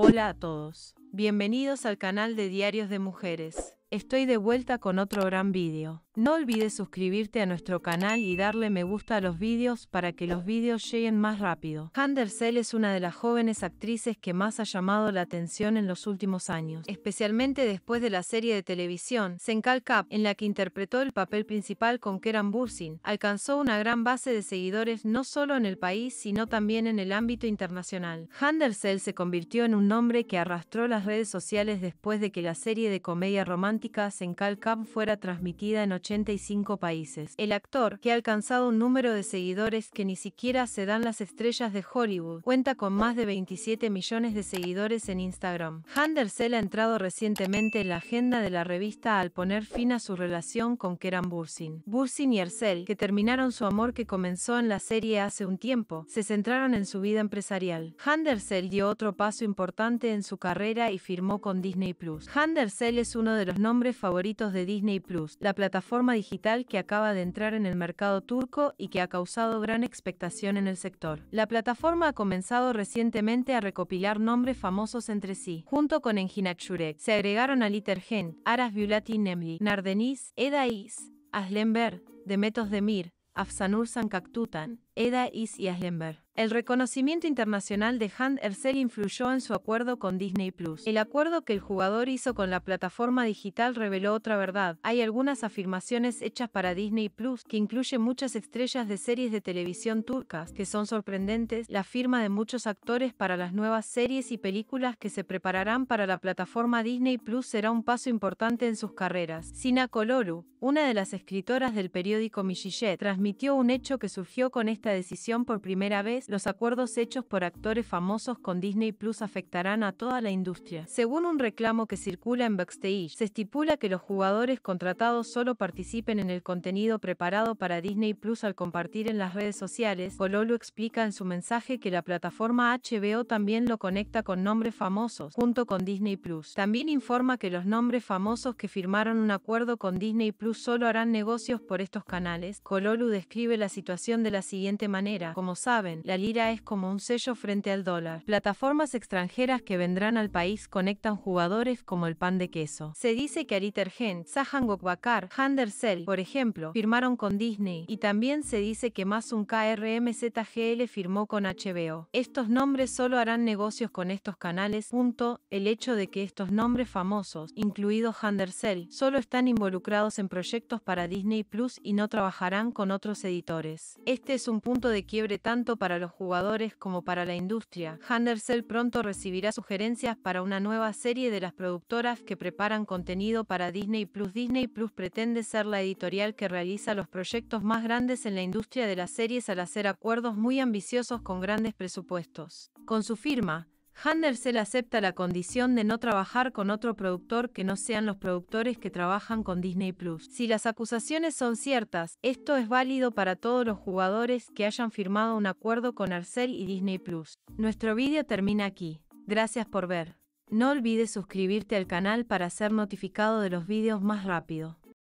Hola a todos. Bienvenidos al canal de Diarios de Mujeres. Estoy de vuelta con otro gran vídeo. No olvides suscribirte a nuestro canal y darle me gusta a los vídeos para que los vídeos lleguen más rápido. Handersell es una de las jóvenes actrices que más ha llamado la atención en los últimos años, especialmente después de la serie de televisión Senkal Cup, en la que interpretó el papel principal con Keran Bursin. Alcanzó una gran base de seguidores no solo en el país, sino también en el ámbito internacional. Handersell se convirtió en un nombre que arrastró las redes sociales después de que la serie de comedia romántica Senkal Cup fuera transmitida en 80 países. El actor, que ha alcanzado un número de seguidores que ni siquiera se dan las estrellas de Hollywood, cuenta con más de 27 millones de seguidores en Instagram. Handersell ha entrado recientemente en la agenda de la revista al poner fin a su relación con Keran Bursin. Bursin y Arcel, que terminaron su amor que comenzó en la serie hace un tiempo, se centraron en su vida empresarial. Handersell dio otro paso importante en su carrera y firmó con Disney Plus. es uno de los nombres favoritos de Disney Plus, la plataforma digital que acaba de entrar en el mercado turco y que ha causado gran expectación en el sector. La plataforma ha comenzado recientemente a recopilar nombres famosos entre sí. Junto con Enginachurek se agregaron a Litergen, Aras Biulati Nemli, Nardeniz, Edais, Aslember, Demetos Demir, Afsanur Sankaktutan, Eda Is y El reconocimiento internacional de Hand Ercel influyó en su acuerdo con Disney Plus. El acuerdo que el jugador hizo con la plataforma digital reveló otra verdad. Hay algunas afirmaciones hechas para Disney Plus, que incluye muchas estrellas de series de televisión turcas, que son sorprendentes, la firma de muchos actores para las nuevas series y películas que se prepararán para la plataforma Disney Plus será un paso importante en sus carreras. Sina Koloru, una de las escritoras del periódico Milliyet, transmitió un hecho que surgió con esta decisión por primera vez, los acuerdos hechos por actores famosos con Disney Plus afectarán a toda la industria. Según un reclamo que circula en backstage, se estipula que los jugadores contratados solo participen en el contenido preparado para Disney Plus al compartir en las redes sociales. Cololo explica en su mensaje que la plataforma HBO también lo conecta con nombres famosos, junto con Disney Plus. También informa que los nombres famosos que firmaron un acuerdo con Disney Plus solo harán negocios por estos canales. Cololu describe la situación de la siguiente manera. Como saben, la lira es como un sello frente al dólar. Plataformas extranjeras que vendrán al país conectan jugadores como el pan de queso. Se dice que Ari Sahan Gokbakar, por ejemplo, firmaron con Disney y también se dice que más un KRMZGL firmó con HBO. Estos nombres solo harán negocios con estos canales. Punto. El hecho de que estos nombres famosos, incluido Handersel, solo están involucrados en proyectos para Disney Plus y no trabajarán con otros editores. Este es un punto de quiebre tanto para los jugadores como para la industria. Handersell pronto recibirá sugerencias para una nueva serie de las productoras que preparan contenido para Disney Plus. Disney Plus pretende ser la editorial que realiza los proyectos más grandes en la industria de las series al hacer acuerdos muy ambiciosos con grandes presupuestos. Con su firma, Handersel acepta la condición de no trabajar con otro productor que no sean los productores que trabajan con Disney Plus. Si las acusaciones son ciertas, esto es válido para todos los jugadores que hayan firmado un acuerdo con Arcel y Disney Plus. Nuestro vídeo termina aquí. Gracias por ver. No olvides suscribirte al canal para ser notificado de los vídeos más rápido.